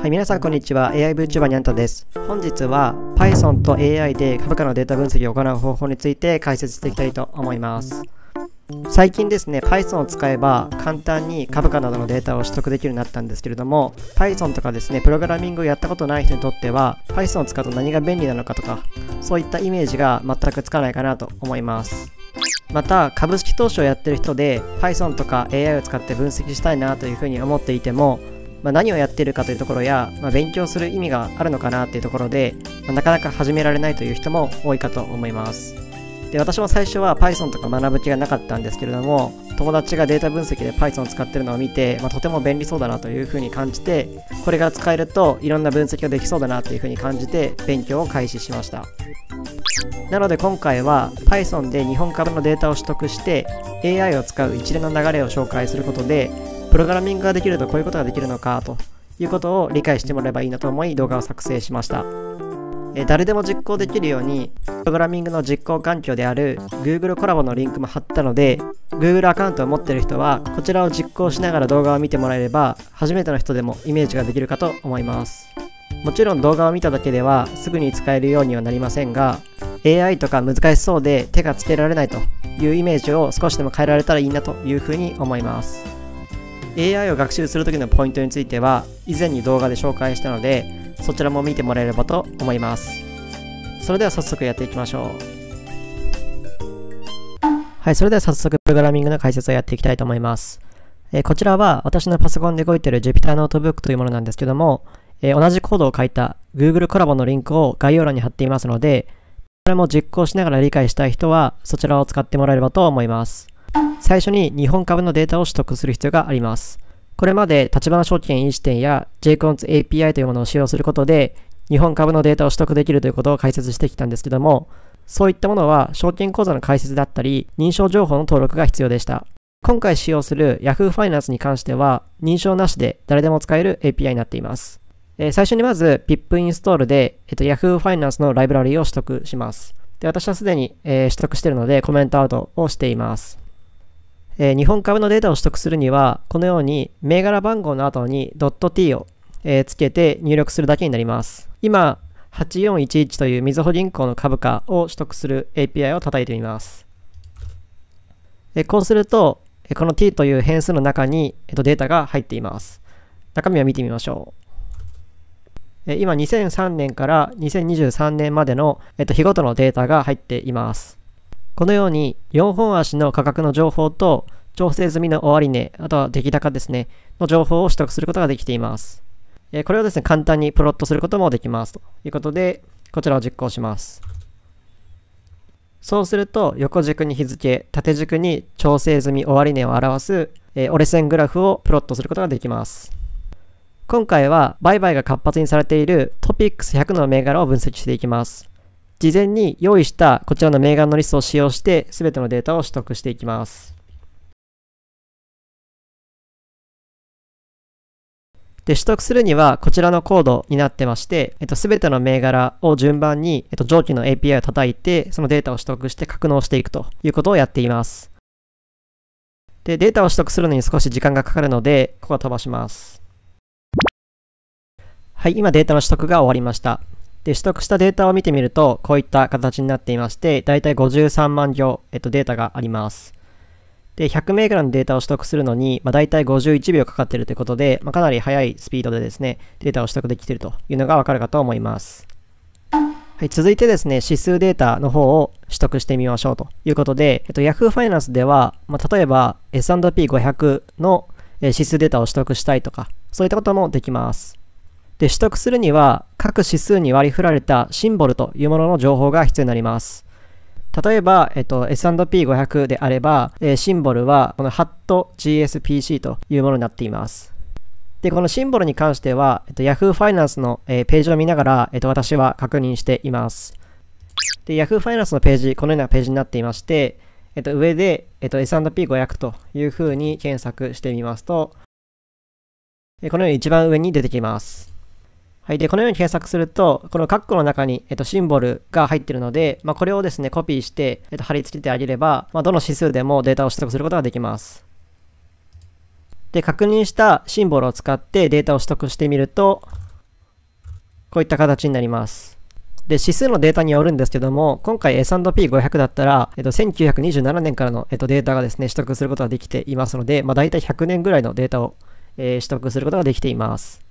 はい、皆さんこんにちは。AIVTuber にゃんたです。本日は Python と AI で株価のデータ分析を行う方法について解説していきたいと思います。最近ですね、Python を使えば簡単に株価などのデータを取得できるようになったんですけれども、Python とかですね、プログラミングをやったことない人にとっては、Python を使うと何が便利なのかとか、そういったイメージが全くつかないかなと思います。また株式投資をやってる人で Python とか AI を使って分析したいなというふうに思っていてもまあ、何をやってるかというところや、まあ、勉強する意味があるのかなというところで、まあ、なかなか始められないという人も多いかと思います。で私も最初は Python とか学ぶ気がなかったんですけれども友達がデータ分析で Python を使ってるのを見て、まあ、とても便利そうだなというふうに感じてこれが使えるといろんな分析ができそうだなというふうに感じて勉強を開始しましたなので今回は Python で日本株のデータを取得して AI を使う一連の流れを紹介することでプログラミングができるとこういうことができるのかということを理解してもらえばいいなと思い動画を作成しましたえ誰でも実行できるようにプログラミングの実行環境である Google コラボのリンクも貼ったので Google アカウントを持ってる人はこちらを実行しながら動画を見てもらえれば初めての人でもイメージができるかと思いますもちろん動画を見ただけではすぐに使えるようにはなりませんが AI とか難しそうで手がつけられないというイメージを少しでも変えられたらいいなというふうに思います AI を学習する時のポイントについては以前に動画で紹介したのでそちらも見てもらえればと思いますそれでは早速やっていきましょうはいそれでは早速プログラミングの解説をやっていきたいと思います、えー、こちらは私のパソコンで動いている Jupyter Notebook というものなんですけども、えー、同じコードを書いた Google コラボのリンクを概要欄に貼っていますのでこれも実行しながら理解したい人はそちらを使ってもらえればと思います最初に日本株のデータを取得する必要があります。これまで立花証券 E 支店や JCONS API というものを使用することで、日本株のデータを取得できるということを解説してきたんですけども、そういったものは証券口座の開設だったり、認証情報の登録が必要でした。今回使用する Yahoo Finance に関しては、認証なしで誰でも使える API になっています。えー、最初にまず PIP インストールで、えっと、Yahoo Finance のライブラリを取得します。で、私はすでに、えー、取得しているのでコメントアウトをしています。えー、日本株のデータを取得するには、このように銘柄番号の後に .t を、えー、つけて入力するだけになります。今、8411というみずほ銀行の株価を取得する API を叩いてみます。えこうすると、この t という変数の中に、えっと、データが入っています。中身を見てみましょう。今2003年から2023年までの、えっと、日ごとのデータが入っています。このように4本足の価格の情報と調整済みの終値、あとは出来高ですね、の情報を取得することができています。えこれをですね、簡単にプロットすることもできます。ということで、こちらを実行します。そうすると、横軸に日付、縦軸に調整済み終値を表す、え折れ線グラフをプロットすることができます。今回は、売買が活発にされているトピックス100の銘柄を分析していきます。事前に用意したこちらの銘柄のリストを使用して全てのデータを取得していきます。で、取得するにはこちらのコードになってまして、えっと、全ての銘柄を順番に、えっと、上記の API を叩いて、そのデータを取得して格納していくということをやっています。で、データを取得するのに少し時間がかかるので、ここは飛ばします。はい、今データの取得が終わりました。で、取得したデータを見てみると、こういった形になっていまして、だいたい53万行、えっと、データがあります。で、100銘柄のデータを取得するのに、まあ、大体51秒かかっているということで、まあ、かなり速いスピードでですね、データを取得できているというのがわかるかと思います。はい、続いてですね、指数データの方を取得してみましょうということで、えっと、Yahoo Finance では、まあ、例えば S&P500 の指数データを取得したいとか、そういったこともできます。で、取得するには各指数に割り振られたシンボルというものの情報が必要になります。例えば、えっと、S&P500 であれば、えー、シンボルはこの HATGSPC というものになっています。で、このシンボルに関しては、えっと、Yahoo Finance の、えー、ページを見ながら、えっと、私は確認しています。で、Yahoo Finance のページ、このようなページになっていまして、えっと、上で、えっと、S&P500 というふうに検索してみますと、このように一番上に出てきます。はい。で、このように検索すると、このカッコの中に、えっと、シンボルが入ってるので、まあ、これをですね、コピーして、えっと、貼り付けてあげれば、まあ、どの指数でもデータを取得することができます。で、確認したシンボルを使ってデータを取得してみると、こういった形になります。で、指数のデータによるんですけども、今回 S&P500 だったら、えっと、1927年からの、えっと、データがですね、取得することができていますので、まあ、大体100年ぐらいのデータを、えー、取得することができています。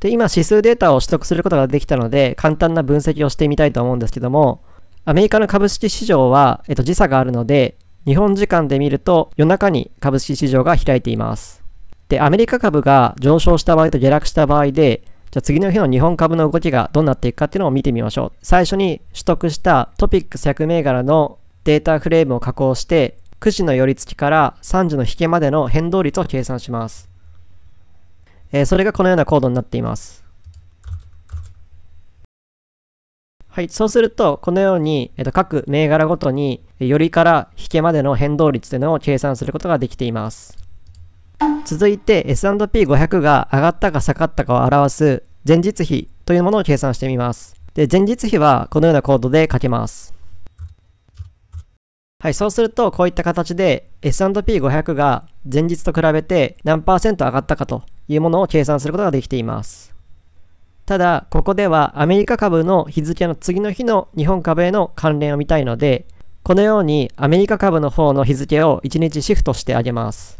で、今指数データを取得することができたので、簡単な分析をしてみたいと思うんですけども、アメリカの株式市場は、えっと、時差があるので、日本時間で見ると夜中に株式市場が開いています。で、アメリカ株が上昇した場合と下落した場合で、じゃあ次の日の日本株の動きがどうなっていくかっていうのを見てみましょう。最初に取得したトピックス100銘柄のデータフレームを加工して、9時の寄り付きから3時の引けまでの変動率を計算します。えー、それがこのようなコードになっています。はい、そうすると、このように、えっと、各銘柄ごとに、よりから引けまでの変動率というのを計算することができています。続いて、S&P500 が上がったか下がったかを表す前日比というものを計算してみます。で、前日比はこのようなコードで書けます。はい、そうすると、こういった形で S&P500 が前日と比べて何パーセント上がったかというものを計算することができています。ただ、ここではアメリカ株の日付の次の日の日本株への関連を見たいので、このようにアメリカ株の方の日付を1日シフトしてあげます。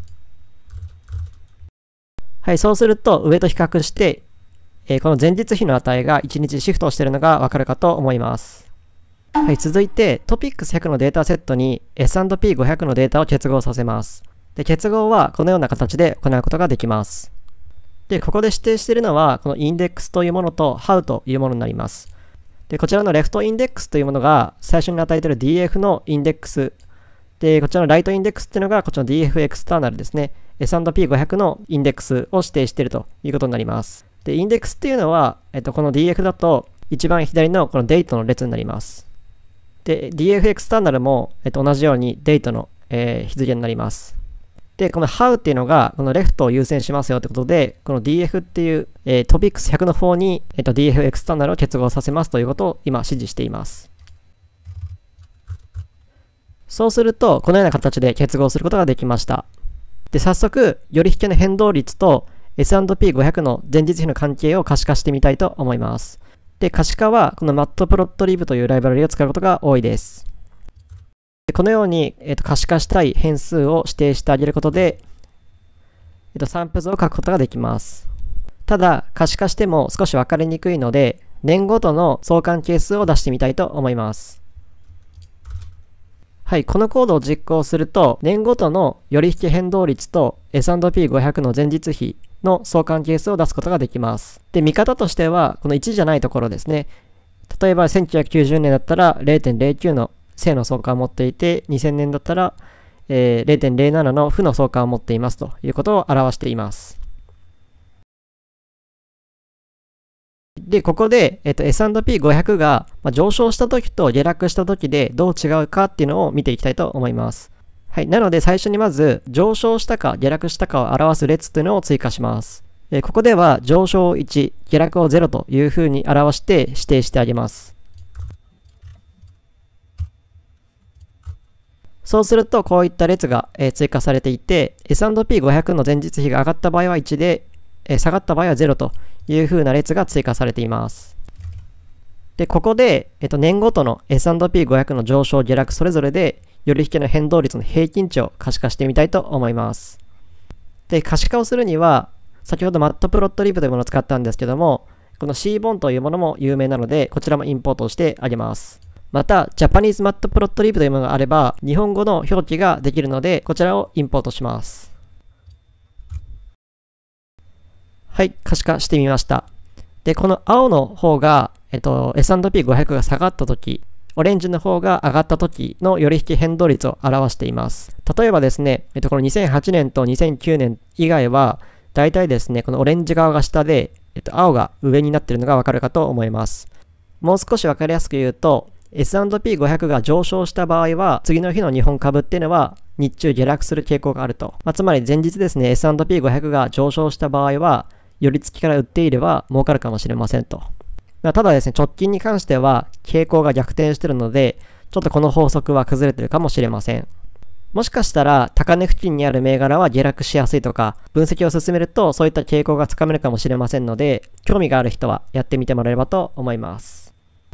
はい、そうすると上と比較して、えー、この前日比の値が1日シフトしてるのがわかるかと思います。はい、続いてトピックス100のデータセットに S&P500 のデータを結合させます。で結合はこのような形で行うことができます。で、ここで指定しているのは、このインデックスというものと How というものになります。で、こちらのレフトインデックスというものが最初に与えている DF のインデックス。で、こちらのライトインデックスっていうのがこっちの DF エクスターナルですね。S&P500 のインデックスを指定しているということになります。で、インデックスっていうのは、えっと、この DF だと一番左のこのデートの列になります。で、DF エクスターナルも、えっと、同じようにデートの、えー、日付になります。で、この How っていうのが、この Left を優先しますよってことで、この DF っていう、えー、トピックス100の方に、えっ、ー、と DF エクスタンダルを結合させますということを今指示しています。そうすると、このような形で結合することができました。で、早速、より引きの変動率と S&P500 の前日比の関係を可視化してみたいと思います。で、可視化は、この MatPlotlib というライブラリを使うことが多いです。このように、えー、と可視化したい変数を指定してあげることで、えー、と散布図を書くことができます。ただ、可視化しても少し分かりにくいので、年ごとの相関係数を出してみたいと思います。はい、このコードを実行すると、年ごとの寄引変動率と S&P500 の前日比の相関係数を出すことができます。で、見方としては、この1じゃないところですね。例えば1990年だったら0.09の正の相関を持っていて、2000年だったら、えー、0.07の負の相関を持っていますということを表しています。で、ここで、えっと、S&P500 が、まあ、上昇した時と下落した時でどう違うかっていうのを見ていきたいと思います。はい。なので、最初にまず、上昇したか下落したかを表す列というのを追加します。えここでは、上昇を1、下落を0というふうに表して指定してあげます。そうすると、こういった列が、え追加されていて、S&P500 の前日比が上がった場合は1で、え下がった場合は0というふうな列が追加されています。で、ここで、えっと、年ごとの S&P500 の上昇、下落、それぞれで、より引きの変動率の平均値を可視化してみたいと思います。で、可視化をするには、先ほどマットプロットリブというものを使ったんですけども、この C ボンというものも有名なので、こちらもインポートしてあげます。また、ジャパニーズマットプロットリーブというものがあれば、日本語の表記ができるので、こちらをインポートします。はい、可視化してみました。で、この青の方が、えっと、S&P500 が下がった時、オレンジの方が上がった時の寄り引き変動率を表しています。例えばですね、えっと、この2008年と2009年以外は、大体ですね、このオレンジ側が下で、えっと、青が上になっているのがわかるかと思います。もう少しわかりやすく言うと、S&P500 が上昇した場合は、次の日の日本株っていうのは、日中下落する傾向があると。まあ、つまり前日ですね、S&P500 が上昇した場合は、寄り付きから売っていれば儲かるかもしれませんと。まあ、ただですね、直近に関しては傾向が逆転してるので、ちょっとこの法則は崩れてるかもしれません。もしかしたら、高値付近にある銘柄は下落しやすいとか、分析を進めるとそういった傾向がつかめるかもしれませんので、興味がある人はやってみてもらえればと思います。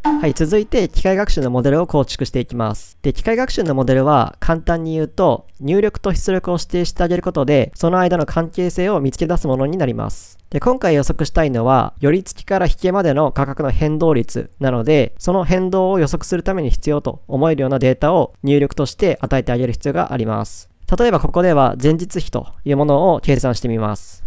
はい、続いて機械学習のモデルを構築していきます。で、機械学習のモデルは簡単に言うと、入力と出力を指定してあげることで、その間の関係性を見つけ出すものになります。で、今回予測したいのは、寄り付きから引けまでの価格の変動率なので、その変動を予測するために必要と思えるようなデータを入力として与えてあげる必要があります。例えばここでは前日比というものを計算してみます。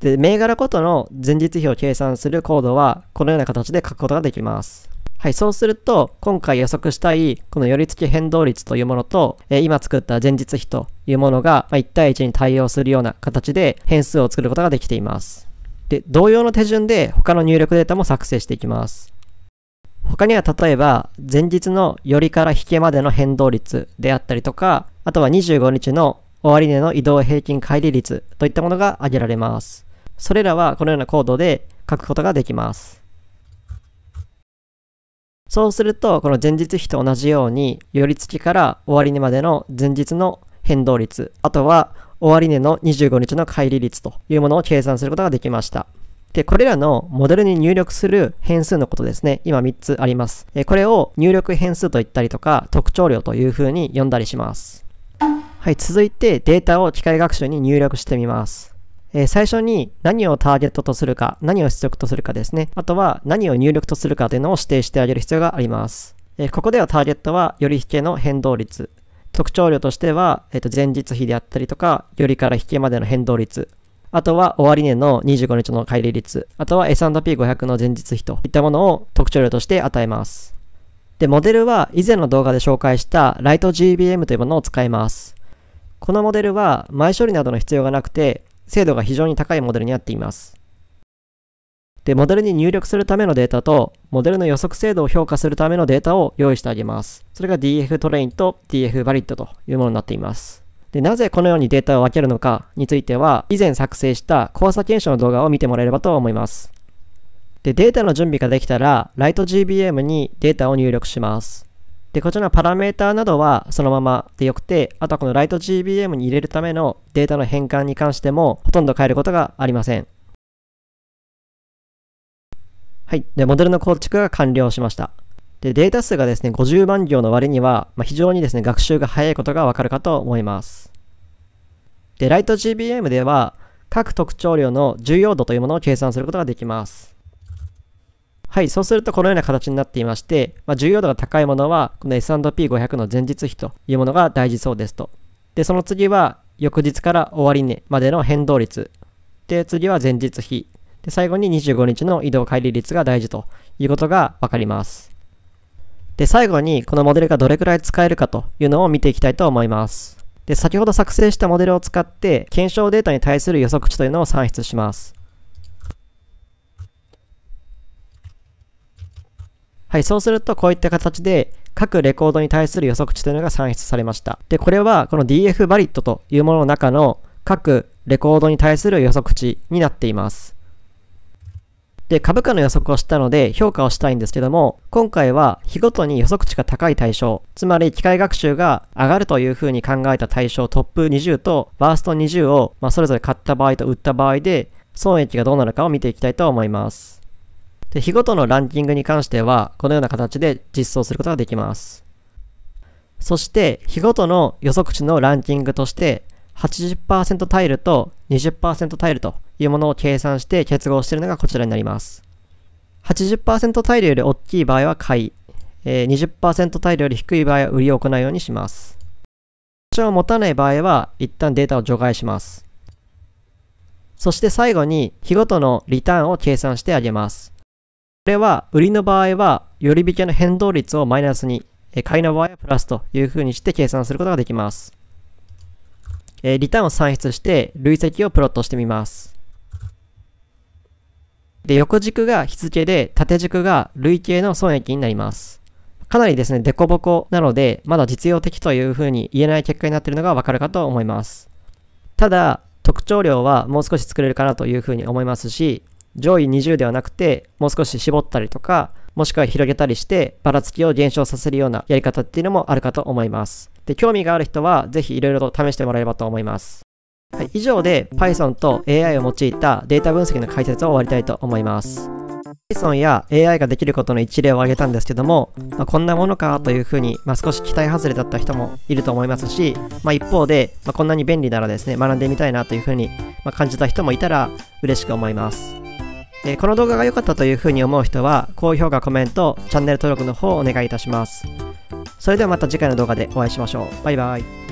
で、銘柄ごとの前日比を計算するコードは、このような形で書くことができます。はい、そうすると、今回予測したい、この寄り付き変動率というものと、えー、今作った前日比というものが、まあ、1対1に対応するような形で変数を作ることができています。で、同様の手順で他の入力データも作成していきます。他には例えば、前日の寄りから引けまでの変動率であったりとか、あとは25日の終値の移動平均乖離率といったものが挙げられます。それらはこのようなコードで書くことができます。そうすると、この前日比と同じように、寄り付きから終値までの前日の変動率、あとは終値の25日の乖離率というものを計算することができました。で、これらのモデルに入力する変数のことですね。今3つあります。これを入力変数と言ったりとか、特徴量というふうに呼んだりします。はい、続いてデータを機械学習に入力してみます。えー、最初に何をターゲットとするか、何を出力とするかですね。あとは何を入力とするかというのを指定してあげる必要があります。えー、ここではターゲットは、寄り引けの変動率。特徴量としては、えっ、ー、と、前日比であったりとか、寄りから引けまでの変動率。あとは、終値の25日の乖離率。あとは S&P500 の前日比といったものを特徴量として与えます。で、モデルは以前の動画で紹介したライト GBM というものを使います。このモデルは前処理などの必要がなくて、精度が非常に高いモデルになっています。で、モデルに入力するためのデータと、モデルの予測精度を評価するためのデータを用意してあげます。それが DF トレインと DF バリッドというものになっています。で、なぜこのようにデータを分けるのかについては、以前作成した交差検証の動画を見てもらえればと思います。で、データの準備ができたら、l i t GBM にデータを入力します。で、こちらのパラメーターなどはそのままでよくて、あとはこの LightGBM に入れるためのデータの変換に関してもほとんど変えることがありません。はい。で、モデルの構築が完了しました。で、データ数がですね、50万行の割には、まあ、非常にですね、学習が早いことがわかるかと思います。で、LightGBM では、各特徴量の重要度というものを計算することができます。はい、そうするとこのような形になっていまして、まあ、重要度が高いものは、この S&P500 の前日比というものが大事そうですと。で、その次は、翌日から終値までの変動率。で、次は前日比。で、最後に25日の移動乖離率が大事ということがわかります。で、最後にこのモデルがどれくらい使えるかというのを見ていきたいと思います。で、先ほど作成したモデルを使って、検証データに対する予測値というのを算出します。はい、そうするとこういった形で各レコードに対する予測値というのが算出されました。で、これはこの DF バリットというものの中の各レコードに対する予測値になっています。で、株価の予測をしたので評価をしたいんですけども、今回は日ごとに予測値が高い対象、つまり機械学習が上がるというふうに考えた対象トップ20とバースト20を、まあ、それぞれ買った場合と売った場合で損益がどうなるかを見ていきたいと思います。で、日ごとのランキングに関しては、このような形で実装することができます。そして、日ごとの予測値のランキングとして、80%タイルと20%タイルというものを計算して結合しているのがこちらになります。80%タイルより大きい場合は買い、えー、20%タイルより低い場合は売りを行うようにします。保証を持たない場合は一旦データを除外します。そして最後に日ごとのリターンを計算してあげます。これは、売りの場合は、寄り引きの変動率をマイナスに、買いの場合はプラスというふうにして計算することができます。えリターンを算出して、累積をプロットしてみます。で、横軸が日付で、縦軸が累計の損益になります。かなりですね、凸凹なので、まだ実用的というふうに言えない結果になっているのがわかるかと思います。ただ、特徴量はもう少し作れるかなというふうに思いますし、上位20ではなくて、もう少し絞ったりとか、もしくは広げたりして、ばらつきを減少させるようなやり方っていうのもあるかと思います。で、興味がある人は、ぜひいろいろと試してもらえればと思います。はい、以上で Python と AI を用いたデータ分析の解説を終わりたいと思います。Python や AI ができることの一例を挙げたんですけども、まあ、こんなものかというふうに、まあ、少し期待外れだった人もいると思いますし、まあ、一方で、まこんなに便利ならですね、学んでみたいなというふうに、感じた人もいたら嬉しく思います。えこの動画が良かったというふうに思う人は、高評価、コメント、チャンネル登録の方をお願いいたします。それではまた次回の動画でお会いしましょう。バイバイ。